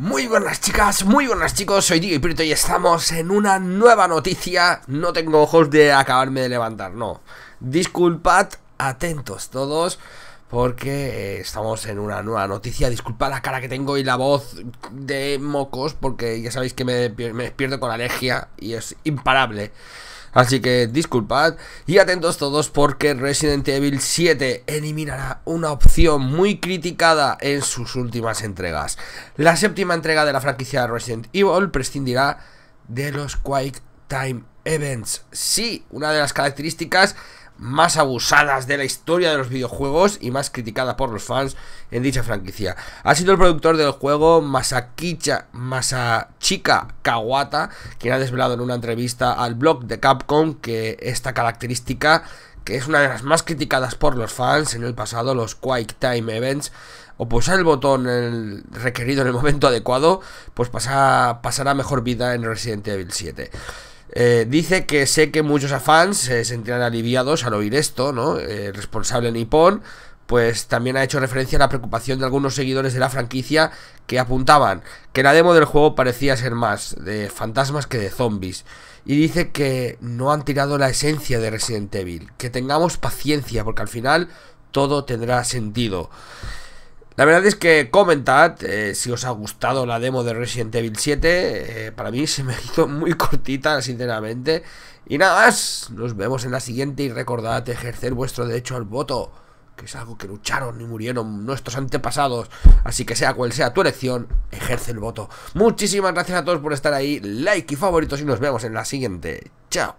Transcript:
Muy buenas chicas, muy buenas chicos, soy Diego Prito y estamos en una nueva noticia. No tengo ojos de acabarme de levantar, no. Disculpad, atentos todos, porque eh, estamos en una nueva noticia. Disculpad la cara que tengo y la voz de mocos, porque ya sabéis que me, me despierto con alergia y es imparable. Así que disculpad y atentos todos porque Resident Evil 7 eliminará una opción muy criticada en sus últimas entregas. La séptima entrega de la franquicia Resident Evil prescindirá de los Quake Time Events. Sí, una de las características más abusadas de la historia de los videojuegos y más criticada por los fans en dicha franquicia. Ha sido el productor del juego Masakicha, Masachika Kawata, quien ha desvelado en una entrevista al blog de Capcom que esta característica que es una de las más criticadas por los fans en el pasado, los Quake Time Events, o pulsar pues el botón requerido en el momento adecuado, pues pasará mejor vida en Resident Evil 7. Eh, dice que sé que muchos afans se sentirán aliviados al oír esto, ¿no? Eh, el responsable Nippon, pues también ha hecho referencia a la preocupación de algunos seguidores de la franquicia que apuntaban que la demo del juego parecía ser más de fantasmas que de zombies. Y dice que no han tirado la esencia de Resident Evil, que tengamos paciencia porque al final todo tendrá sentido. La verdad es que comentad eh, si os ha gustado la demo de Resident Evil 7. Eh, para mí se me hizo muy cortita, sinceramente. Y nada más, nos vemos en la siguiente y recordad ejercer vuestro derecho al voto, que es algo que lucharon y murieron nuestros antepasados. Así que sea cual sea tu elección, ejerce el voto. Muchísimas gracias a todos por estar ahí, like y favoritos y nos vemos en la siguiente. Chao.